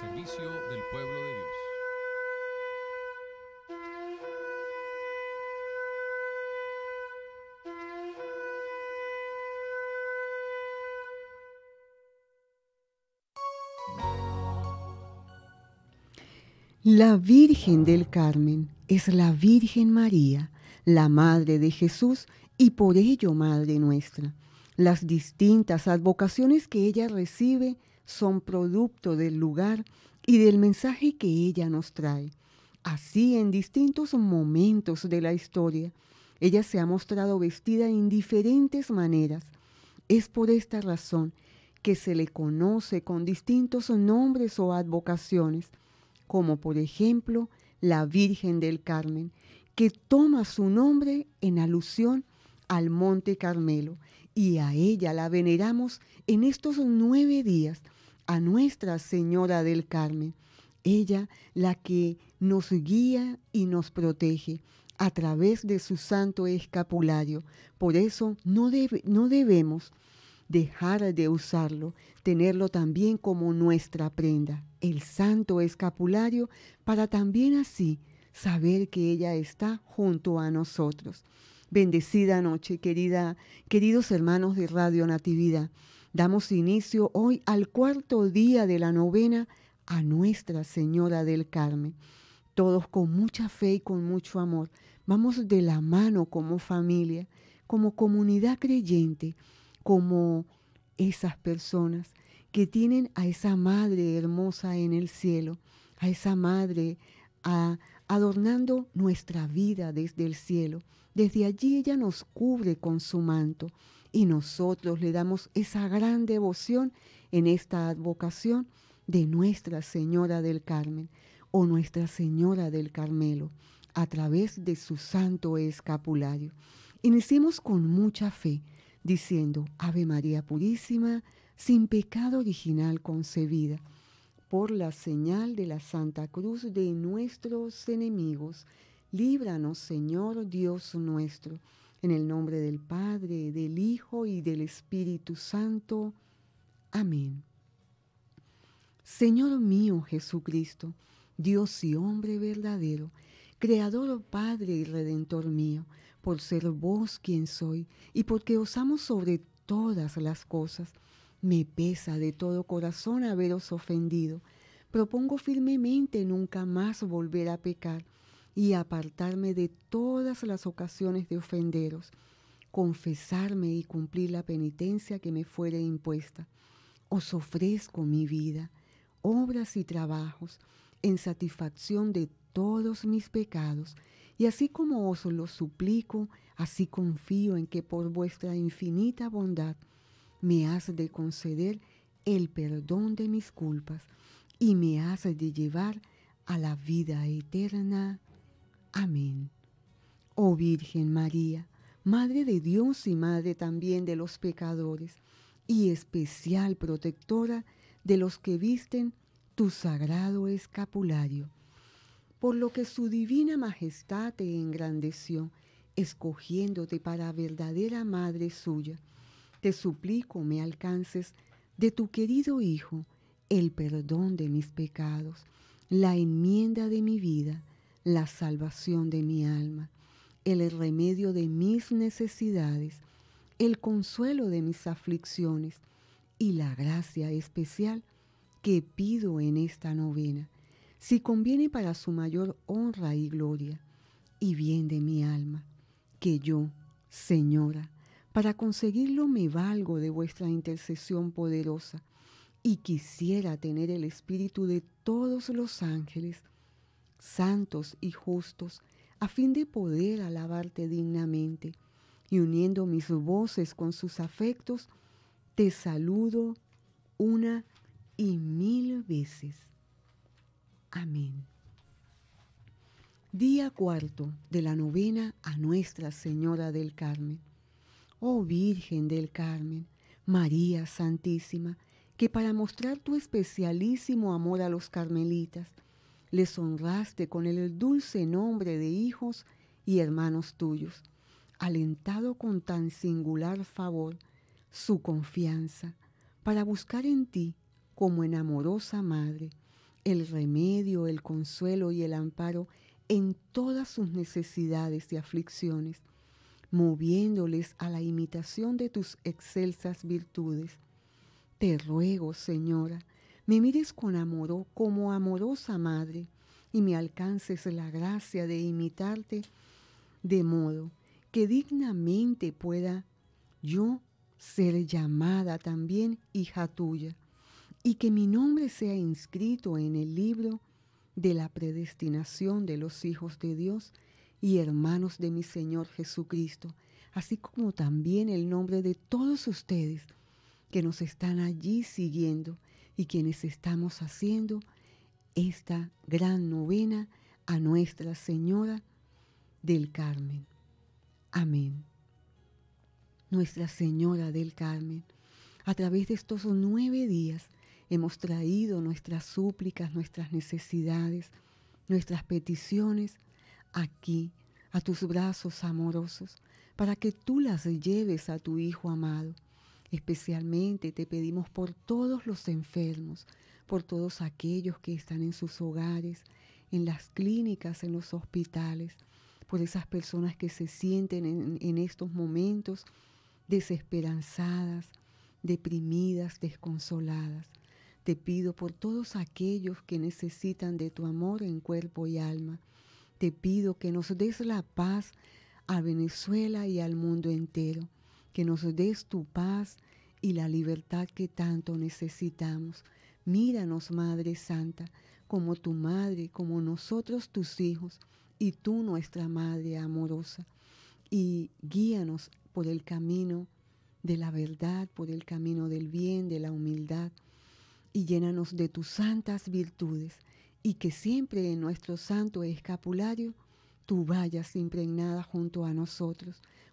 servicio del pueblo de Dios. La Virgen del Carmen es la Virgen María, la Madre de Jesús y por ello Madre nuestra. Las distintas advocaciones que ella recibe son producto del lugar y del mensaje que ella nos trae. Así, en distintos momentos de la historia, ella se ha mostrado vestida en diferentes maneras. Es por esta razón que se le conoce con distintos nombres o advocaciones, como por ejemplo la Virgen del Carmen, que toma su nombre en alusión al Monte Carmelo, y a ella la veneramos en estos nueve días a Nuestra Señora del Carmen, ella la que nos guía y nos protege a través de su santo escapulario. Por eso no, debemos dejar de usarlo, tenerlo también como nuestra prenda, el santo escapulario, para también así saber que ella está junto a nosotros. Bendecida noche, querida, queridos hermanos de Radio Natividad. Damos inicio hoy al cuarto día de la novena a Nuestra Señora del Carmen. Todos con mucha fe y con mucho amor. Vamos de la mano como familia, como comunidad creyente, como esas personas que tienen a esa Madre hermosa en el cielo, a esa Madre adornando nuestra vida desde el cielo. Desde allí ella nos cubre con su manto y nosotros le damos esa gran devoción en esta advocación de Nuestra Señora del Carmen o Nuestra Señora del Carmelo a través de su santo escapulario. Iniciemos con mucha fe, diciendo Ave María Purísima, sin pecado original concebida, por la señal de la Santa Cruz de nuestros enemigos, líbranos Señor Dios nuestro en el nombre del Padre, del Hijo y del Espíritu Santo. Amén. Señor mío Jesucristo, Dios y hombre verdadero, Creador oh Padre y Redentor mío, por ser vos quien soy y porque os amo sobre todas las cosas, me pesa de todo corazón haberos ofendido. Propongo firmemente nunca más volver a pecar y apartarme de todas las ocasiones de ofenderos, confesarme y cumplir la penitencia que me fuere impuesta. Os ofrezco mi vida, obras y trabajos, en satisfacción de todos mis pecados, y así como os lo suplico, así confío en que por vuestra infinita bondad me has de conceder el perdón de mis culpas y me has de llevar a la vida eterna. Amén. Oh Virgen María, Madre de Dios y Madre también de los pecadores, y especial protectora de los que visten tu sagrado escapulario, por lo que su divina majestad te engrandeció, escogiéndote para verdadera Madre suya. Te suplico me alcances de tu querido Hijo el perdón de mis pecados, la enmienda de mi vida, la salvación de mi alma, el remedio de mis necesidades, el consuelo de mis aflicciones y la gracia especial que pido en esta novena, si conviene para su mayor honra y gloria y bien de mi alma, que yo, Señora, para conseguirlo me valgo de vuestra intercesión poderosa y quisiera tener el espíritu de todos los ángeles, santos y justos, a fin de poder alabarte dignamente. Y uniendo mis voces con sus afectos, te saludo una y mil veces. Amén. Día cuarto de la novena a Nuestra Señora del Carmen. Oh Virgen del Carmen, María Santísima, que para mostrar tu especialísimo amor a los carmelitas, les honraste con el dulce nombre de hijos y hermanos tuyos, alentado con tan singular favor su confianza, para buscar en ti, como en amorosa madre, el remedio, el consuelo y el amparo en todas sus necesidades y aflicciones, moviéndoles a la imitación de tus excelsas virtudes. Te ruego, Señora, me mires con amor oh, como amorosa madre y me alcances la gracia de imitarte de modo que dignamente pueda yo ser llamada también hija tuya y que mi nombre sea inscrito en el libro de la predestinación de los hijos de Dios y hermanos de mi Señor Jesucristo, así como también el nombre de todos ustedes que nos están allí siguiendo y quienes estamos haciendo esta gran novena a Nuestra Señora del Carmen. Amén. Nuestra Señora del Carmen, a través de estos nueve días hemos traído nuestras súplicas, nuestras necesidades, nuestras peticiones aquí, a tus brazos amorosos, para que tú las lleves a tu Hijo amado Especialmente te pedimos por todos los enfermos, por todos aquellos que están en sus hogares, en las clínicas, en los hospitales, por esas personas que se sienten en, estos momentos desesperanzadas, deprimidas, desconsoladas. Te pido por todos aquellos que necesitan de tu amor en cuerpo y alma. Te pido que nos des la paz a Venezuela y al mundo entero que nos des tu paz y la libertad que tanto necesitamos. Míranos, Madre Santa, como tu Madre, como nosotros tus hijos, y tú nuestra Madre amorosa. Y guíanos por el camino de la verdad, por el camino del bien, de la humildad, y llénanos de tus santas virtudes, y que siempre en nuestro santo escapulario tú vayas impregnada junto a nosotros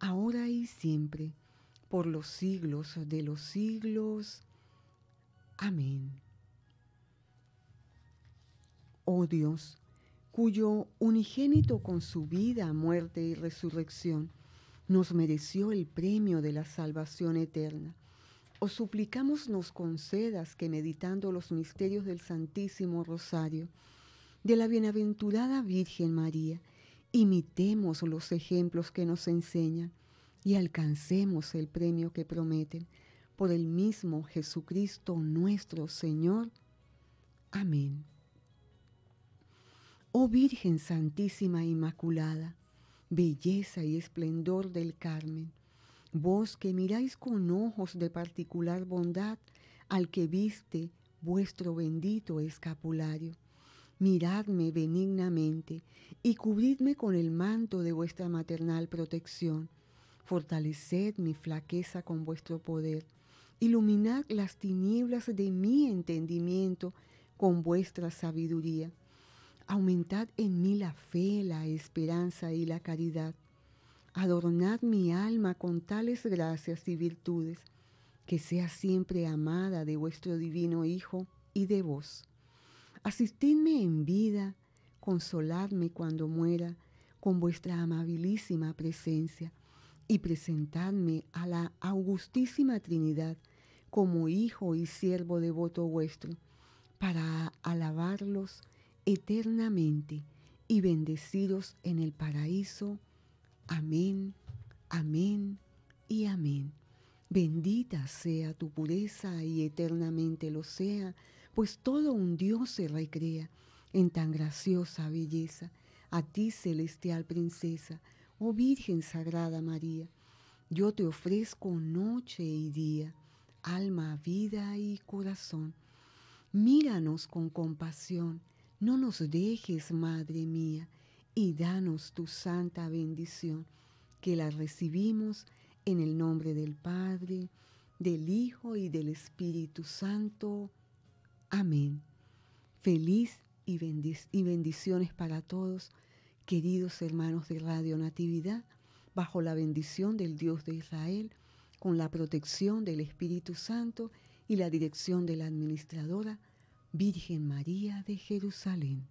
ahora y siempre, por los siglos de los siglos. Amén. Oh Dios, cuyo unigénito con su vida, muerte y resurrección nos mereció el premio de la salvación eterna. Os suplicamos nos concedas que meditando los misterios del Santísimo Rosario, de la Bienaventurada Virgen María, imitemos los ejemplos que nos enseña y alcancemos el premio que prometen por el mismo Jesucristo nuestro Señor. Amén. Oh Virgen Santísima Inmaculada, belleza y esplendor del Carmen, vos que miráis con ojos de particular bondad al que viste vuestro bendito escapulario Miradme benignamente y cubridme con el manto de vuestra maternal protección. Fortaleced mi flaqueza con vuestro poder. Iluminad las tinieblas de mi entendimiento con vuestra sabiduría. Aumentad en mí la fe, la esperanza y la caridad. Adornad mi alma con tales gracias y virtudes, que sea siempre amada de vuestro divino Hijo y de vos asistidme en vida, consoladme cuando muera con vuestra amabilísima presencia y presentadme a la augustísima Trinidad como hijo y siervo devoto vuestro, para alabarlos eternamente y bendeciros en el paraíso. Amén, amén y amén. Bendita sea tu pureza y eternamente lo sea pues todo un Dios se recrea en tan graciosa belleza. A ti, celestial princesa, oh Virgen Sagrada María, yo te ofrezco noche y día, alma, vida y corazón. Míranos con compasión, no nos dejes, Madre mía, y danos tu santa bendición, que la recibimos en el nombre del Padre, del Hijo y del Espíritu Santo. Amén. Feliz y, bendiciones para todos, queridos hermanos de Radio Natividad, bajo la bendición del Dios de Israel, con la protección del Espíritu Santo y la dirección de la administradora Virgen María de Jerusalén.